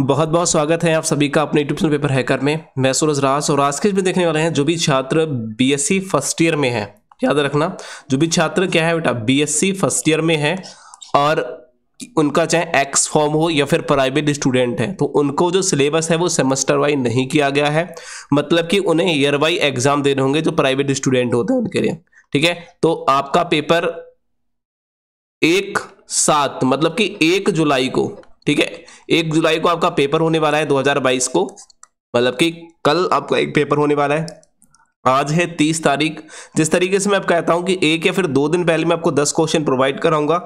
बहुत बहुत स्वागत है आप सभी का अपने यूट्यूब पेपर हैकर में मैं सूरज रास और आज के इसमें देखने वाले हैं जो भी छात्र बीएससी फर्स्ट ईयर में है याद रखना जो भी छात्र क्या है बेटा बीएससी फर्स्ट ईयर में है और उनका चाहे एक्स फॉर्म हो या फिर प्राइवेट स्टूडेंट है तो उनको जो सिलेबस है वो सेमेस्टर वाइज नहीं किया गया है मतलब कि उन्हें ईयर वाइज एग्जाम देने होंगे जो प्राइवेट स्टूडेंट होते हैं उनके लिए ठीक है तो आपका पेपर एक सात मतलब कि एक जुलाई को ठीक है एक जुलाई को आपका पेपर होने वाला है 2022 को मतलब कि कल आपका एक पेपर होने वाला है आज है तीस तारीख जिस तरीके से मैं आपको कहता हूं कि एक या फिर दो दिन पहले मैं आपको दस क्वेश्चन प्रोवाइड कराऊंगा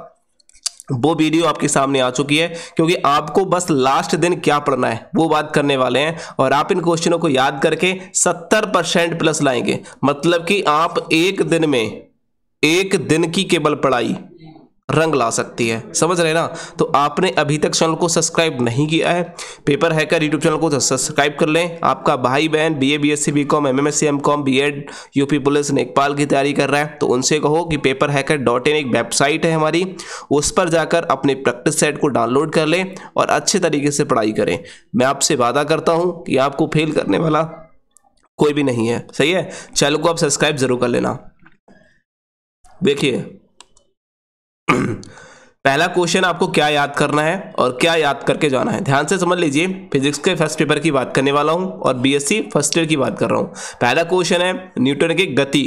वो वीडियो आपके सामने आ चुकी है क्योंकि आपको बस लास्ट दिन क्या पढ़ना है वो बात करने वाले हैं और आप इन क्वेश्चनों को याद करके सत्तर परसेंट प्लस लाएंगे मतलब कि आप एक दिन में एक दिन की केवल पढ़ाई रंग ला सकती है समझ रहे ना तो आपने अभी तक चैनल को सब्सक्राइब नहीं किया है पेपर हैकर यूट्यूब चैनल को तो सब्सक्राइब कर लें आपका भाई बहन BA BSc BCom MMSc MCom BEd UP police Nepal की तैयारी कर रहा है तो उनसे कहो कि पेपर हैकर डॉट इन एक वेबसाइट है हमारी उस पर जाकर अपने प्रैक्टिस सेट को डाउनलोड कर लें और अच्छे तरीके से पढ़ाई करें मैं आपसे वादा करता हूँ कि आपको फेल करने वाला कोई भी नहीं है सही है चैनल को आप सब्सक्राइब जरूर कर लेना देखिए पहला क्वेश्चन आपको क्या याद करना है और क्या याद करके जाना है ध्यान से समझ लीजिए फिजिक्स के फर्स्ट पेपर की बात करने वाला हूं और बीएससी फर्स्ट ईयर की बात कर रहा हूं पहला क्वेश्चन है न्यूटन की गति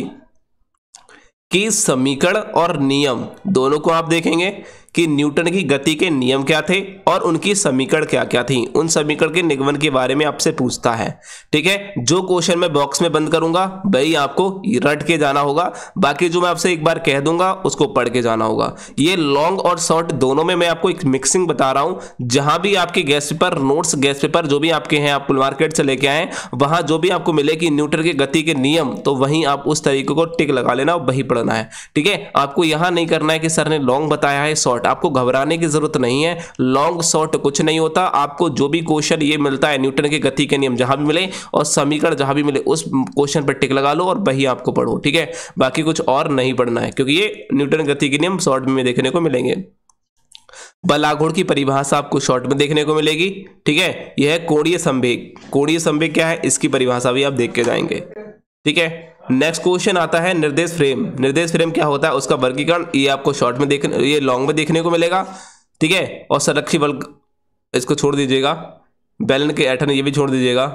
की समीकरण और नियम दोनों को आप देखेंगे कि न्यूटन की गति के नियम क्या थे और उनकी समीकरण क्या क्या थी उन समीकरण के निगमन के बारे में आपसे पूछता है ठीक है जो क्वेश्चन मैं बॉक्स में बंद करूंगा वही आपको रट के जाना होगा बाकी जो मैं आपसे एक बार कह दूंगा उसको पढ़ के जाना होगा ये लॉन्ग और शॉर्ट दोनों में मैं आपको एक मिक्सिंग बता रहा हूं जहां भी आपके guess paper notes guess paper जो भी आपके हैं आप मार्केट से लेके आए वहां जो भी आपको मिले कि न्यूटन के गति के नियम तो वहीं आप उस तरीके को टिक लगा लेना वही पढ़ना है ठीक है आपको यहां नहीं करना है कि सर ने लॉन्ग बताया है शॉर्ट बट आपको घबराने की जरूरत नहीं है लॉन्ग शॉर्ट कुछ नहीं होता आपको जो भी क्वेश्चन ये मिलता है न्यूटन के गति के नियम जहां भी मिले और समीकरण जहां भी मिले उस क्वेश्चन पर टिक लगा लो और वही आपको पढ़ो ठीक है बाकी कुछ और नहीं पढ़ना है क्योंकि ये न्यूटन गति के नियम शॉर्ट में देखने को मिलेंगे बलाघोड़ की परिभाषा आपको शॉर्ट में देखने को मिलेगी ठीक है यह है कोणीय संवेग कोणीय संवेग क्या है इसकी परिभाषा भी आप देख के जाएंगे ठीक है नेक्स्ट क्वेश्चन आता है निर्देश फ्रेम निर्देश फ्रेम क्या होता है उसका वर्गीकरण ये आपको शॉर्ट में देख ये लॉन्ग में देखने को मिलेगा ठीक है और संरक्षी बल इसको छोड़ दीजिएगा बैलन के एटन ये भी छोड़ दीजिएगा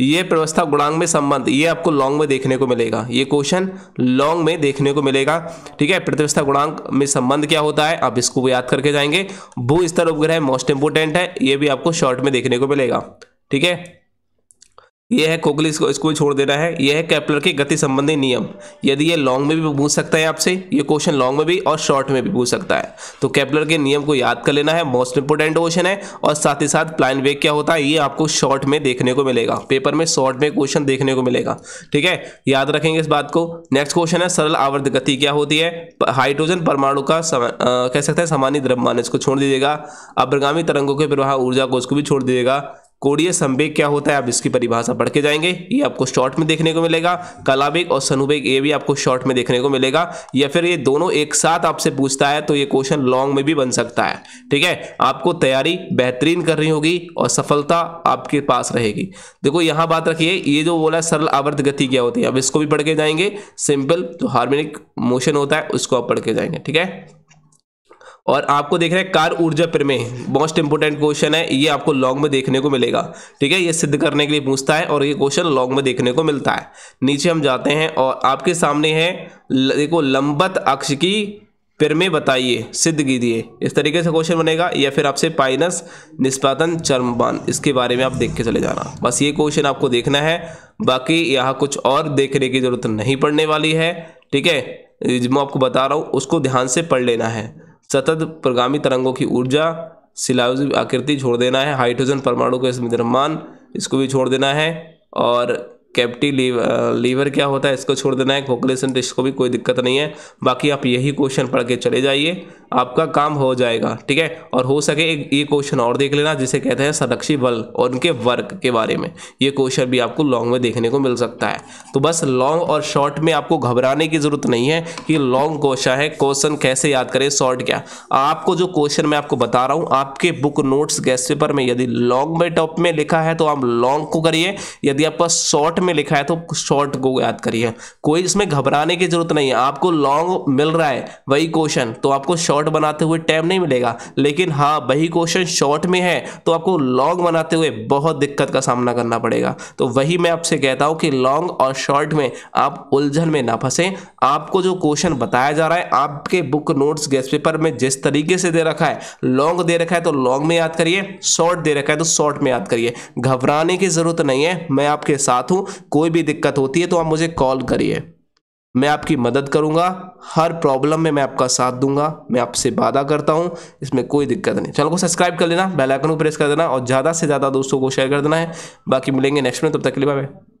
ये प्रवस्था गुणांग में संबंध ये आपको लॉन्ग में देखने को मिलेगा ये क्वेश्चन लॉन्ग में देखने को मिलेगा ठीक है प्रतिवस्था गुणांग में संबंध क्या होता है आप इसको याद करके जाएंगे भू स्तर उपग्रह मोस्ट इंपोर्टेंट है ये भी आपको शॉर्ट में देखने को मिलेगा ठीक है यह है कोगली इसको छोड़ देना है यह है कैप्लर के गति संबंधी नियम यदि ये लॉन्ग में भी पूछ सकता है आपसे ये क्वेश्चन लॉन्ग में भी और शॉर्ट में भी पूछ सकता है तो कैप्लर के नियम को याद कर लेना है मोस्ट इंपोर्टेंट क्वेश्चन है और साथ ही साथ प्लान वेग क्या होता है ये आपको शॉर्ट में देखने को मिलेगा पेपर में शॉर्ट में क्वेश्चन देखने को मिलेगा ठीक है याद रखेंगे इस बात को नेक्स्ट क्वेश्चन है सरल आवर्ध गति क्या होती है हाइड्रोजन परमाणु का कह सकते हैं सामान्य द्रव्यमान इसको छोड़ दीजिएगा अब्रगामी तरंगों के प्रवाह ऊर्जा को उसको भी छोड़ दीजिएगा कोड़ीय संवेग क्या होता है आप इसकी परिभाषा पढ़ के जाएंगे ये आपको शॉर्ट में देखने को मिलेगा कलावेग और सनुवेग ये भी आपको शॉर्ट में देखने को मिलेगा या फिर ये दोनों एक साथ आपसे पूछता है तो ये क्वेश्चन लॉन्ग में भी बन सकता है ठीक है आपको तैयारी बेहतरीन करनी होगी और सफलता आपके पास रहेगी देखो यहाँ बात रखिए ये जो बोला सरल आवर्त गति क्या होती है अब इसको भी पढ़ के जाएंगे सिंपल जो हार्मोनिक मोशन होता है उसको आप पढ़ के जाएंगे ठीक है और आपको देख रहे हैं कार ऊर्जा प्रमेय मोस्ट इंपोर्टेंट क्वेश्चन है ये आपको लॉन्ग में देखने को मिलेगा ठीक है ये सिद्ध करने के लिए पूछता है और ये क्वेश्चन लॉन्ग में देखने को मिलता है नीचे हम जाते हैं और आपके सामने है देखो लंबत अक्ष की प्रमेय बताइए सिद्ध कीजिए इस तरीके से क्वेश्चन बनेगा या फिर आपसे पाइनस निष्पादन चर्मबान इसके बारे में आप देख के चले जाना बस ये क्वेश्चन आपको देखना है बाकी यहाँ कुछ और देखने की जरूरत नहीं पड़ने वाली है ठीक है मैं आपको बता रहा हूँ उसको ध्यान से पढ़ लेना है सतत प्रगामी तरंगों की ऊर्जा सिलाउज आकृति छोड़ देना है हाइड्रोजन परमाणु का इसमें द्रव्यमान इसको भी छोड़ देना है और कैप्टी लीवर लीवर क्या होता है इसको छोड़ देना है कोकलेशन टेस्ट को भी कोई दिक्कत नहीं है बाकी आप यही क्वेश्चन पढ़ के चले जाइए आपका काम हो जाएगा ठीक है और हो सके एक ये क्वेश्चन और देख लेना जिसे कहते हैं संरक्षी बल और उनके वर्क के बारे में ये क्वेश्चन भी आपको लॉन्ग में देखने को मिल सकता है तो बस लॉन्ग और शॉर्ट में आपको घबराने की ज़रूरत नहीं है कि लॉन्ग क्वेश्चन है क्वेश्चन कैसे याद करें शॉर्ट क्या आपको जो क्वेश्चन मैं आपको बता रहा हूँ आपके बुक नोट्स गैस पेपर में यदि लॉन्ग में टॉप में लिखा है तो आप लॉन्ग को करिए यदि आपका शॉर्ट में लिखा है तो शॉर्ट को याद करिए कोई इसमें घबराने की जरूरत नहीं है आपको लॉन्ग मिल रहा है वही क्वेश्चन तो आपको शॉर्ट बनाते हुए टाइम नहीं मिलेगा लेकिन हाँ वही क्वेश्चन शॉर्ट में है तो आपको लॉन्ग बनाते हुए बहुत दिक्कत का सामना करना पड़ेगा तो वही मैं आपसे कहता हूँ कि लॉन्ग और शॉर्ट में आप उलझन में ना फंसे आपको जो क्वेश्चन बताया जा रहा है आपके बुक नोट्स गेस्ट पेपर में जिस तरीके से दे रखा है लॉन्ग दे रखा है तो लॉन्ग में याद करिए शॉर्ट दे रखा है तो शॉर्ट में याद करिए घबराने की ज़रूरत नहीं है मैं आपके साथ हूं कोई भी दिक्कत होती है तो आप मुझे कॉल करिए मैं आपकी मदद करूंगा हर प्रॉब्लम में मैं आपका साथ दूंगा मैं आपसे वादा करता हूं इसमें कोई दिक्कत नहीं चैनल को सब्सक्राइब कर लेना बेल आइकन को प्रेस कर देना और ज़्यादा से ज़्यादा दोस्तों को शेयर कर देना है बाकी मिलेंगे नेक्स्ट में तब तक के लिए बाय